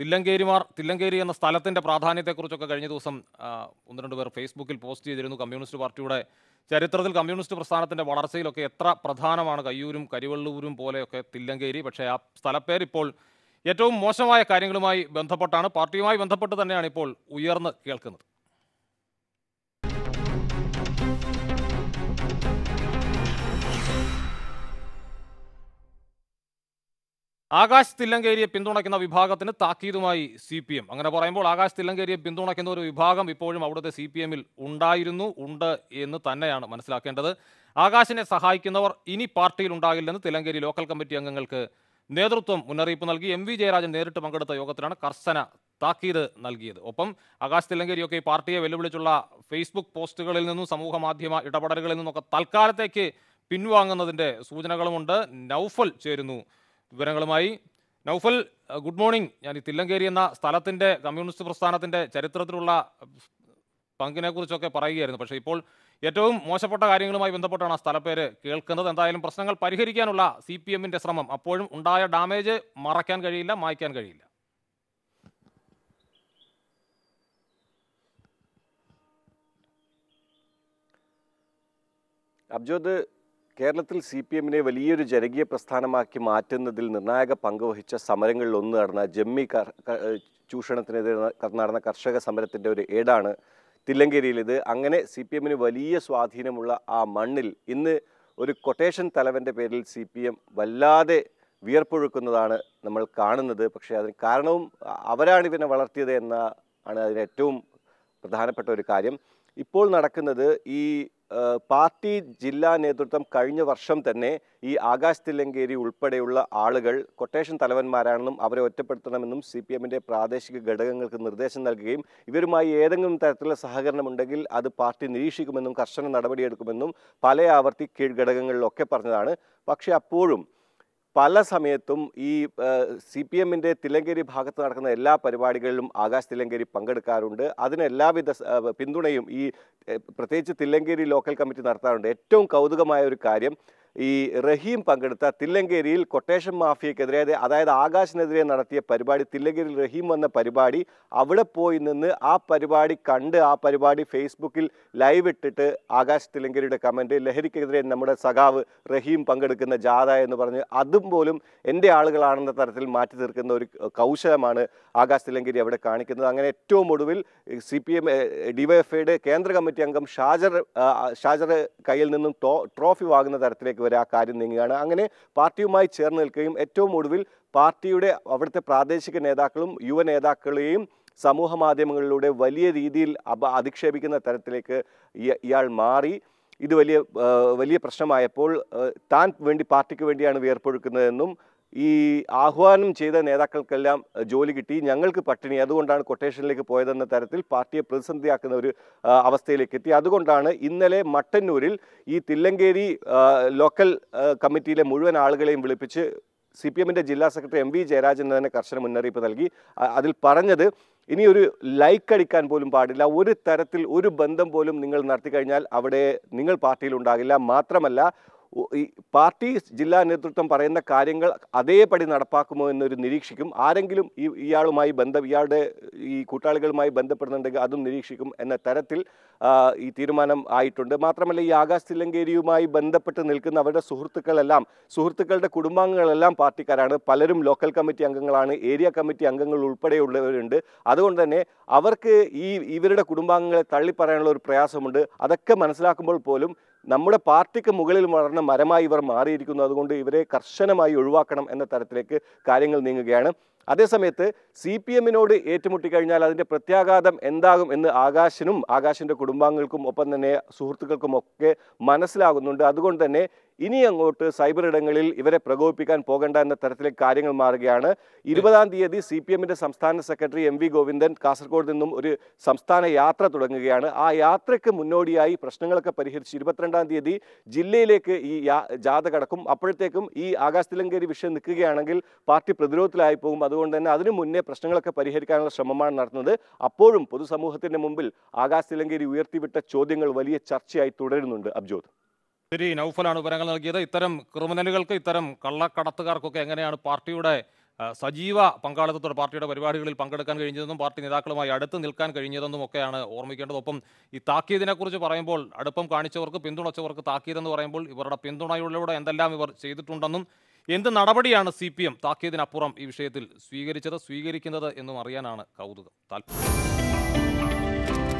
തില്ലങ്കേരിമാർ തില്ലങ്കേരി എന്ന സ്ഥലത്തിൻ്റെ പ്രാധാന്യത്തെക്കുറിച്ചൊക്കെ കഴിഞ്ഞ ദിവസം ഒന്ന് രണ്ട് പേർ ഫേസ്ബുക്കിൽ പോസ്റ്റ് ചെയ്തിരുന്നു കമ്മ്യൂണിസ്റ്റ് പാർട്ടിയുടെ ചരിത്രത്തിൽ കമ്മ്യൂണിസ്റ്റ് പ്രസ്ഥാനത്തിൻ്റെ വളർച്ചയിലൊക്കെ എത്ര പ്രധാനമാണ് കയ്യൂരും കരിവള്ളൂരും പോലെയൊക്കെ തില്ലങ്കേരി പക്ഷേ ആ സ്ഥലപ്പേര് ഇപ്പോൾ ഏറ്റവും മോശമായ കാര്യങ്ങളുമായി ബന്ധപ്പെട്ടാണ് പാർട്ടിയുമായി ബന്ധപ്പെട്ട് തന്നെയാണ് ഇപ്പോൾ ഉയർന്ന് കേൾക്കുന്നത് ആകാശ് തില്ലങ്കേരിയെ പിന്തുണയ്ക്കുന്ന വിഭാഗത്തിന് താക്കീതുമായി സി പി എം അങ്ങനെ പറയുമ്പോൾ ആകാശ് തില്ലങ്കേരിയെ പിന്തുണയ്ക്കുന്ന ഒരു വിഭാഗം ഇപ്പോഴും അവിടുത്തെ സി പി എമ്മിൽ ഉണ്ടായിരുന്നു ഉണ്ട് എന്ന് തന്നെയാണ് മനസ്സിലാക്കേണ്ടത് ആകാശിനെ സഹായിക്കുന്നവർ ഇനി പാർട്ടിയിൽ ഉണ്ടാകില്ലെന്ന് തില്ലങ്കേരി ലോക്കൽ കമ്മിറ്റി അംഗങ്ങൾക്ക് നേതൃത്വം മുന്നറിയിപ്പ് നൽകി എം വി ജയരാജൻ നേരിട്ട് പങ്കെടുത്ത യോഗത്തിലാണ് കർശന താക്കീത് നൽകിയത് ഒപ്പം ആകാശ് തില്ലങ്കേരിയൊക്കെ ഈ പാർട്ടിയെ വെല്ലുവിളിച്ചുള്ള ഫേസ്ബുക്ക് പോസ്റ്റുകളിൽ നിന്നും സമൂഹ മാധ്യമ ഇടപെടലുകളിൽ നിന്നൊക്കെ തൽക്കാലത്തേക്ക് പിൻവാങ്ങുന്നതിൻ്റെ സൂചനകളുമുണ്ട് നൗഫൽ ചേരുന്നു വിവരങ്ങളുമായി നൗഫൽ ഗുഡ് മോർണിംഗ് ഞാൻ ഈ തില്ലങ്കേരി എന്ന സ്ഥലത്തിൻ്റെ കമ്മ്യൂണിസ്റ്റ് പ്രസ്ഥാനത്തിൻ്റെ ചരിത്രത്തിലുള്ള പങ്കിനെക്കുറിച്ചൊക്കെ പറയുകയായിരുന്നു പക്ഷേ ഇപ്പോൾ ഏറ്റവും മോശപ്പെട്ട കാര്യങ്ങളുമായി ബന്ധപ്പെട്ടാണ് ആ സ്ഥലപ്പേര് കേൾക്കുന്നത് എന്തായാലും പ്രശ്നങ്ങൾ പരിഹരിക്കാനുള്ള സി പി എമ്മിൻ്റെ ശ്രമം അപ്പോഴും ഉണ്ടായ ഡാമേജ് മറയ്ക്കാൻ കഴിയില്ല മായ്ക്കാൻ കഴിയില്ല അബ്ജോദ് കേരളത്തിൽ സി പി എമ്മിനെ വലിയൊരു ജനകീയ പ്രസ്ഥാനമാക്കി മാറ്റുന്നതിൽ നിർണായക പങ്ക് വഹിച്ച സമരങ്ങളിൽ ഒന്ന് നടന്ന ജമ്മി ചൂഷണത്തിനെതിരെ നടന്ന കർഷക സമരത്തിൻ്റെ ഒരു ഏടാണ് തില്ലങ്കേരിയിലിത് അങ്ങനെ സി പി എമ്മിന് വലിയ സ്വാധീനമുള്ള ആ മണ്ണിൽ ഇന്ന് ഒരു കൊട്ടേഷൻ തലവൻ്റെ പേരിൽ സി പി എം വല്ലാതെ വിയർപ്പൊഴുക്കുന്നതാണ് നമ്മൾ കാണുന്നത് പക്ഷേ അതിന് കാരണവും അവരാണ് ഇവനെ വളർത്തിയത് എന്ന ആണ് അതിന് ഏറ്റവും പ്രധാനപ്പെട്ട ഒരു കാര്യം ഇപ്പോൾ നടക്കുന്നത് ഈ പാർട്ടി ജില്ലാ നേതൃത്വം കഴിഞ്ഞ വർഷം തന്നെ ഈ ആകാശ് തില്ലങ്കേരി ഉൾപ്പെടെയുള്ള ആളുകൾ കൊട്ടേഷൻ തലവന്മാരാണെന്നും അവരെ ഒറ്റപ്പെടുത്തണമെന്നും സി പി എമ്മിൻ്റെ പ്രാദേശിക ഘടകങ്ങൾക്ക് നിർദ്ദേശം നൽകുകയും ഇവരുമായി ഏതെങ്കിലും തരത്തിലുള്ള സഹകരണമുണ്ടെങ്കിൽ അത് പാർട്ടി നിരീക്ഷിക്കുമെന്നും കർശന നടപടിയെടുക്കുമെന്നും പല ആവർത്തി കീഴ്ഘടകങ്ങളിലൊക്കെ പറഞ്ഞതാണ് പക്ഷേ അപ്പോഴും പല സമയത്തും ഈ സി പി എമ്മിൻ്റെ തിലങ്കേരി ഭാഗത്ത് നടക്കുന്ന എല്ലാ പരിപാടികളിലും ആകാശ് തിലങ്കേരി പങ്കെടുക്കാറുണ്ട് അതിന് എല്ലാവിധ പിന്തുണയും ഈ പ്രത്യേകിച്ച് തില്ലങ്കേരി ലോക്കൽ കമ്മിറ്റി നടത്താറുണ്ട് ഏറ്റവും കൗതുകമായ ഒരു കാര്യം ഈ റഹീം പങ്കെടുത്ത തില്ലങ്കേരിയിൽ കൊട്ടേഷൻ മാഫിയക്കെതിരെ അതായത് ആകാശിനെതിരെ നടത്തിയ പരിപാടി തില്ലങ്കേരിയിൽ റഹീം വന്ന പരിപാടി അവിടെ പോയി നിന്ന് ആ പരിപാടി കണ്ട് ആ പരിപാടി ഫേസ്ബുക്കിൽ ലൈവ് ഇട്ടിട്ട് ആകാശ് തില്ലങ്കേരിയുടെ കമൻറ്റ് ലഹരിക്കെതിരെ നമ്മുടെ സഖാവ് റഹീം പങ്കെടുക്കുന്ന ജാഥ എന്ന് പറഞ്ഞ് അതും പോലും എൻ്റെ ആളുകളാണെന്ന തരത്തിൽ മാറ്റി തീർക്കുന്ന ഒരു കൗശലമാണ് ആകാശ് തില്ലങ്കേരി അവിടെ കാണിക്കുന്നത് അങ്ങനെ ഏറ്റവും ഒടുവിൽ സി പി എം ഡിവൈഎഫ്ഐയുടെ കേന്ദ്ര കമ്മിറ്റി അംഗം ഷാജർ ഷാജർ കയ്യിൽ നിന്നും ട്രോഫി വാങ്ങുന്ന തരത്തിലേക്ക് തീരുമാനത്തിലേക്ക് വരെ ആ കാര്യം നീങ്ങുകയാണ് അങ്ങനെ പാർട്ടിയുമായി ചേർന്ന് നിൽക്കുകയും ഏറ്റവും ഒടുവിൽ പാർട്ടിയുടെ അവിടുത്തെ പ്രാദേശിക നേതാക്കളും യുവ നേതാക്കളെയും സമൂഹ മാധ്യമങ്ങളിലൂടെ വലിയ രീതിയിൽ അപ അധിക്ഷേപിക്കുന്ന തരത്തിലേക്ക് ഇയാൾ മാറി ഇത് വലിയ വലിയ പ്രശ്നമായപ്പോൾ താൻ വേണ്ടി പാർട്ടിക്ക് വേണ്ടിയാണ് വിയർപ്പൊഴുക്കുന്നതെന്നും ഈ ആഹ്വാനം ചെയ്ത നേതാക്കൾക്കെല്ലാം ജോലി കിട്ടി ഞങ്ങൾക്ക് പട്ടിണി അതുകൊണ്ടാണ് കൊട്ടേഷനിലേക്ക് പോയതെന്ന തരത്തിൽ പാർട്ടിയെ പ്രതിസന്ധിയാക്കുന്ന ഒരു അവസ്ഥയിലേക്ക് എത്തി അതുകൊണ്ടാണ് ഇന്നലെ മട്ടന്നൂരിൽ ഈ തില്ലങ്കേരി ലോക്കൽ കമ്മിറ്റിയിലെ മുഴുവൻ ആളുകളെയും വിളിപ്പിച്ച് സി പി എമ്മിൻ്റെ ജില്ലാ സെക്രട്ടറി എം വി ജയരാജൻ തന്നെ കർശന മുന്നറിയിപ്പ് നൽകി അതിൽ പറഞ്ഞത് ഇനി ഒരു ലൈക്ക് അടിക്കാൻ പോലും പാടില്ല ഒരു തരത്തിൽ ഒരു ബന്ധം പോലും നിങ്ങൾ നടത്തി കഴിഞ്ഞാൽ അവിടെ നിങ്ങൾ പാർട്ടിയിൽ ഉണ്ടാകില്ല മാത്രമല്ല ഈ പാർട്ടി ജില്ലാ നേതൃത്വം പറയുന്ന കാര്യങ്ങൾ അതേപടി നടപ്പാക്കുമോ എന്നൊരു നിരീക്ഷിക്കും ആരെങ്കിലും ഈ ഇയാളുമായി ബന്ധം ഇയാളുടെ ഈ കൂട്ടാളികളുമായി ബന്ധപ്പെടുന്നുണ്ടെങ്കിൽ അതും നിരീക്ഷിക്കും എന്ന തരത്തിൽ ഈ തീരുമാനം ആയിട്ടുണ്ട് മാത്രമല്ല ഈ ആകാശ് തില്ലങ്കേരിയുമായി ബന്ധപ്പെട്ട് നിൽക്കുന്ന അവരുടെ സുഹൃത്തുക്കളെല്ലാം സുഹൃത്തുക്കളുടെ കുടുംബാംഗങ്ങളെല്ലാം പാർട്ടിക്കാരാണ് പലരും ലോക്കൽ കമ്മിറ്റി അംഗങ്ങളാണ് ഏരിയ കമ്മിറ്റി അംഗങ്ങൾ ഉൾപ്പെടെയുള്ളവരുണ്ട് അതുകൊണ്ട് തന്നെ അവർക്ക് ഈ ഇവരുടെ കുടുംബാംഗങ്ങളെ തള്ളിപ്പറയാനുള്ള ഒരു പ്രയാസമുണ്ട് അതൊക്കെ മനസ്സിലാക്കുമ്പോൾ പോലും നമ്മുടെ പാർട്ടിക്ക് മുകളിൽ വളർന്ന മരമായി ഇവർ മാറിയിരിക്കുന്നു അതുകൊണ്ട് ഇവരെ കർശനമായി ഒഴിവാക്കണം എന്ന തരത്തിലേക്ക് കാര്യങ്ങൾ നീങ്ങുകയാണ് അതേസമയത്ത് സി പി എമ്മിനോട് ഏറ്റുമുട്ടിക്കഴിഞ്ഞാൽ അതിൻ്റെ പ്രത്യാഘാതം എന്താകും എന്ന് ആകാശിനും ആകാശിൻ്റെ കുടുംബാംഗങ്ങൾക്കും ഒപ്പം തന്നെ സുഹൃത്തുക്കൾക്കും ഒക്കെ മനസ്സിലാകുന്നുണ്ട് അതുകൊണ്ട് തന്നെ ഇനി അങ്ങോട്ട് സൈബർ ഇടങ്ങളിൽ ഇവരെ പ്രകോപിപ്പിക്കാൻ പോകേണ്ട എന്ന തരത്തിലെ കാര്യങ്ങൾ മാറുകയാണ് ഇരുപതാം തീയതി സി പി എമ്മിന്റെ സംസ്ഥാന secretary M V Govindan Kasaragod നിന്നും ഒരു സംസ്ഥാന യാത്ര തുടങ്ങുകയാണ് ആ യാത്രയ്ക്ക് മുന്നോടിയായി പ്രശ്നങ്ങളൊക്കെ പരിഹരിച്ച് ഇരുപത്തിരണ്ടാം തീയതി ജില്ലയിലേക്ക് ഈ ജാഥ കടക്കും അപ്പോഴത്തേക്കും ഈ തിലങ്കേരി വിഷയം നിൽക്കുകയാണെങ്കിൽ പാർട്ടി പ്രതിരോധത്തിലായി പോകും അതുകൊണ്ട് തന്നെ അതിനു മുന്നേ പ്രശ്നങ്ങളൊക്കെ പരിഹരിക്കാനുള്ള ശ്രമമാണ് നടത്തുന്നത് അപ്പോഴും പൊതുസമൂഹത്തിന്റെ മുമ്പിൽ ആകാശ് തിലങ്കേരി ഉയർത്തിവിട്ട ചോദ്യങ്ങൾ വലിയ ചർച്ചയായി തുടരുന്നുണ്ട് അബ്ജോദ് ശരി നൌഫലാണ് വിവരങ്ങൾ നൽകിയത് ഇത്തരം ക്രിമിനലുകൾക്ക് ഇത്തരം കള്ളക്കടത്തുകാർക്കൊക്കെ എങ്ങനെയാണ് പാർട്ടിയുടെ സജീവ പങ്കാളിത്തത്തോടെ പാർട്ടിയുടെ പരിപാടികളിൽ പങ്കെടുക്കാൻ കഴിഞ്ഞതെന്നും പാർട്ടി നേതാക്കളുമായി അടുത്ത് നിൽക്കാൻ കഴിഞ്ഞതെന്നും ഒക്കെയാണ് ഓർമ്മിക്കേണ്ടത് ഒപ്പം ഈ താക്കീതിനെക്കുറിച്ച് പറയുമ്പോൾ അടുപ്പം കാണിച്ചവർക്ക് പിന്തുണച്ചവർക്ക് താക്കീതെന്ന് പറയുമ്പോൾ ഇവരുടെ പിന്തുണയിലൂടെ എന്തെല്ലാം ഇവർ ചെയ്തിട്ടുണ്ടെന്നും എന്ത് നടപടിയാണ് സി പി എം താക്കീതിനപ്പുറം ഈ വിഷയത്തിൽ സ്വീകരിച്ചത് സ്വീകരിക്കുന്നത് എന്നും അറിയാനാണ് കൗതുകം താല്പര്യം